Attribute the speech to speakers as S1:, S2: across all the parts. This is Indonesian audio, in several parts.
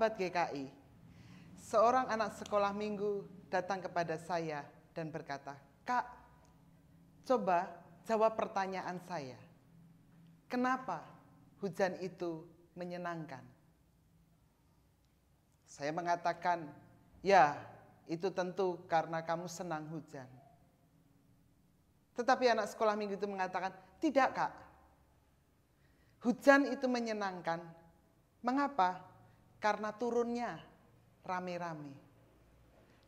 S1: sahabat GKI, seorang anak sekolah minggu datang kepada saya dan berkata, Kak, coba jawab pertanyaan saya. Kenapa hujan itu menyenangkan? Saya mengatakan, ya itu tentu karena kamu senang hujan. Tetapi anak sekolah minggu itu mengatakan, tidak kak, hujan itu menyenangkan. Mengapa? Karena turunnya rame-rame.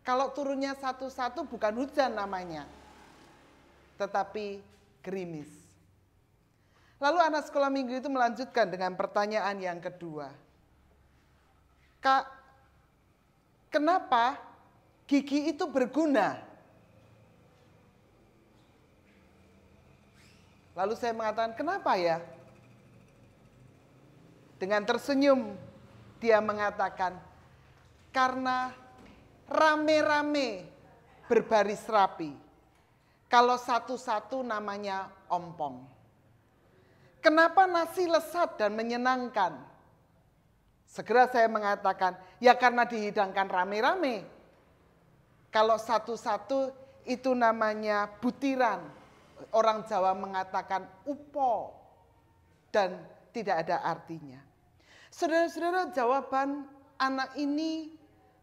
S1: Kalau turunnya satu-satu bukan hujan namanya. Tetapi gerimis. Lalu anak sekolah minggu itu melanjutkan dengan pertanyaan yang kedua. Kak, kenapa gigi itu berguna? Lalu saya mengatakan, kenapa ya? Dengan tersenyum, dia mengatakan, karena rame-rame berbaris rapi. Kalau satu-satu namanya ompong. Kenapa nasi lesat dan menyenangkan? Segera saya mengatakan, ya karena dihidangkan rame-rame. Kalau satu-satu itu namanya butiran. Orang Jawa mengatakan upo dan tidak ada artinya. Saudara-saudara, jawaban anak ini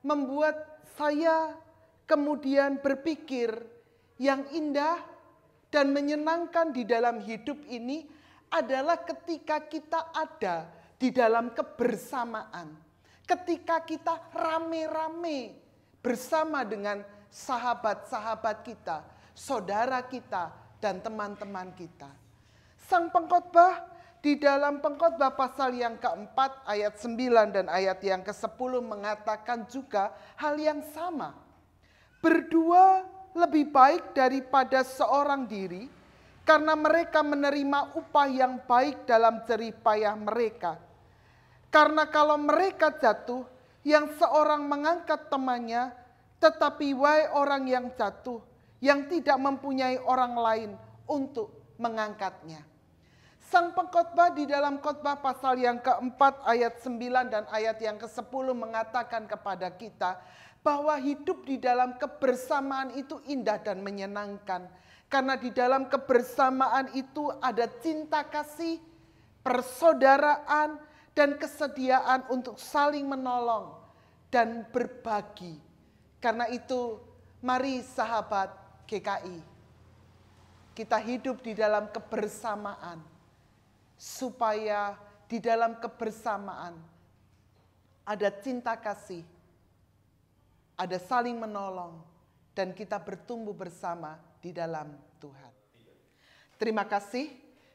S1: membuat saya kemudian berpikir yang indah dan menyenangkan di dalam hidup ini adalah ketika kita ada di dalam kebersamaan. Ketika kita rame-rame bersama dengan sahabat-sahabat kita, saudara kita, dan teman-teman kita. Sang pengkhotbah di dalam pengkhotbah pasal yang keempat ayat sembilan dan ayat yang ke sepuluh mengatakan juga hal yang sama. Berdua lebih baik daripada seorang diri karena mereka menerima upah yang baik dalam jerih payah mereka. Karena kalau mereka jatuh, yang seorang mengangkat temannya, tetapi wai orang yang jatuh, yang tidak mempunyai orang lain untuk mengangkatnya. Sang pengkhotbah di dalam khotbah pasal yang keempat ayat sembilan dan ayat yang ke-10 mengatakan kepada kita bahwa hidup di dalam kebersamaan itu indah dan menyenangkan. Karena di dalam kebersamaan itu ada cinta kasih, persaudaraan, dan kesediaan untuk saling menolong dan berbagi. Karena itu mari sahabat GKI, kita hidup di dalam kebersamaan supaya di dalam kebersamaan ada cinta kasih, ada saling menolong, dan kita bertumbuh bersama di dalam Tuhan. Terima kasih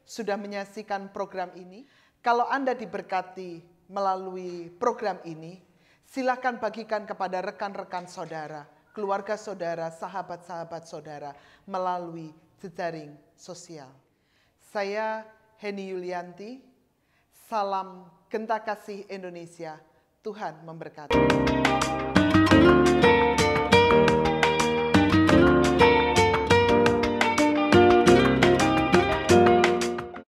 S1: sudah menyaksikan program ini. Kalau Anda diberkati melalui program ini, silakan bagikan kepada rekan-rekan saudara, keluarga saudara, sahabat-sahabat saudara melalui jejaring sosial. Saya Heni Yulianti. Salam Genta Kasih Indonesia. Tuhan memberkati.